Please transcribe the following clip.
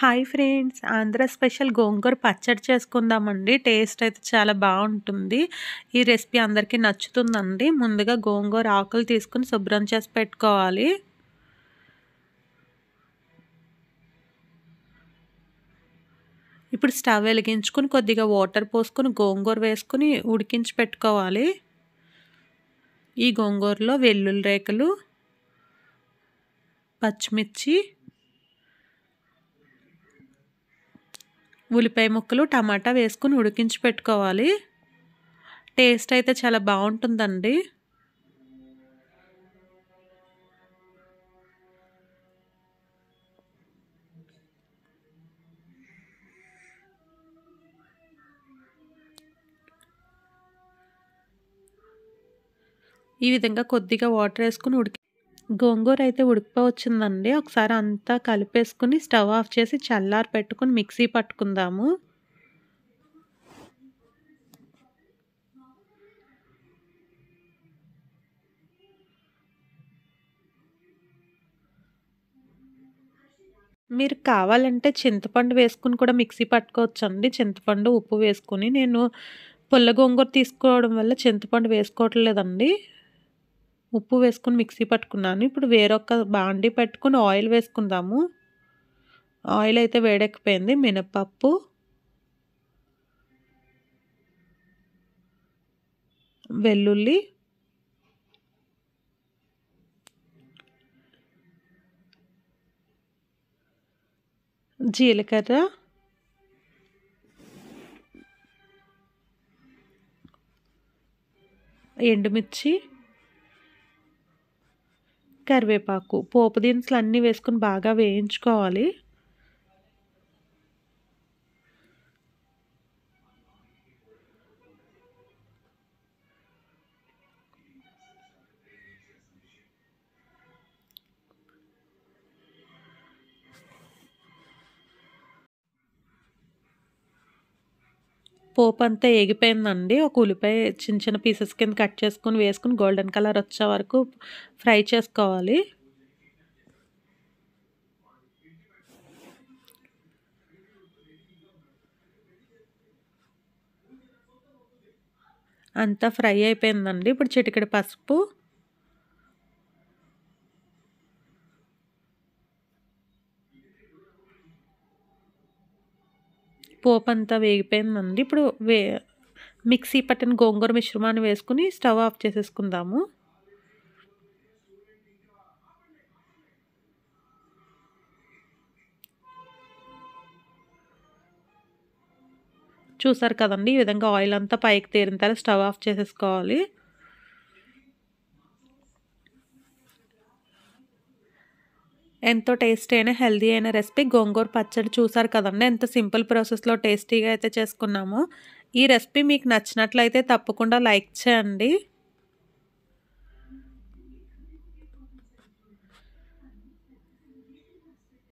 hi friends Andhra special గోంగూర పచ్చడి చేసుకుందామండి టేస్ట్ అయితే చాలా బాగుంటుంది ఈ రెసిపీ అందరికీ నచ్చుతుందండి ముందుగా గోంగూర ఆకులు తీసుకుని శుభ్రం చేసి పెట్టుకోవాలి ఇప్పుడు స్టవ్ వెలిగించుకుని కొద్దిగా వాటర్ పోసుకుని గోంగూర వేసుకుని ఉడికించి పెట్టుకోవాలి ఈ గోంగూరలో వెల్లుల్లి రేకలు పచ్చిమిర్చి ఉల్లిపాయ ముక్కలు టమాటా వేసుకుని ఉడికించి పెట్టుకోవాలి టేస్ట్ అయితే చాలా బాగుంటుందండి ఈ విధంగా కొద్దిగా వాటర్ వేసుకుని ఉడికి గోంగూర అయితే ఉడికిపోవచ్చిందండి ఒకసారి అంతా కలిపేసుకుని స్టవ్ ఆఫ్ చేసి చల్లారి పెట్టుకుని మిక్సీ పట్టుకుందాము మీరు కావాలంటే చింతపండు వేసుకుని కూడా మిక్సీ పట్టుకోవచ్చండి చింతపండు ఉప్పు వేసుకుని నేను పుల్ల గోంగూర తీసుకోవడం వల్ల చింతపండు వేసుకోవట్లేదండి ఉప్పు వేసుకుని మిక్సీ పట్టుకున్నాను ఇప్పుడు వేరొక బాండి పెట్టుకుని ఆయిల్ వేసుకుందాము ఆయిల్ అయితే వేడెక్కిపోయింది మినపప్పు వెల్లుల్లి జీలకర్ర ఎండుమిర్చి కరివేపాకు పోపు దినుసులు అన్నీ వేసుకుని బాగా వేయించుకోవాలి పోపు అంతా ఎగిపోయిందండి ఒక ఉల్లిపాయ చిన్న చిన్న పీసెస్ కింద కట్ చేసుకుని వేసుకుని గోల్డెన్ కలర్ వచ్చే వరకు ఫ్రై చేసుకోవాలి అంతా ఫ్రై అయిపోయిందండి ఇప్పుడు చిటికెడు పసుపు పోపు అంతా వేగిపోయిందండి ఇప్పుడు వే మిక్సీ పట్టిన గోంగూర మిశ్రమాన్ని వేసుకుని స్టవ్ ఆఫ్ చేసేసుకుందాము చూసారు కదండి ఈ విధంగా ఆయిల్ అంతా పైకి తేరిన తర్వాత స్టవ్ ఆఫ్ చేసేసుకోవాలి ఎంతో టేస్టీ అయిన హెల్దీ అయిన రెసిపీ గోంగూర పచ్చడి చూసారు కదండి ఎంత సింపుల్ ప్రాసెస్లో టేస్టీగా అయితే చేసుకున్నాము ఈ రెసిపీ మీకు నచ్చినట్లయితే తప్పకుండా లైక్ చేయండి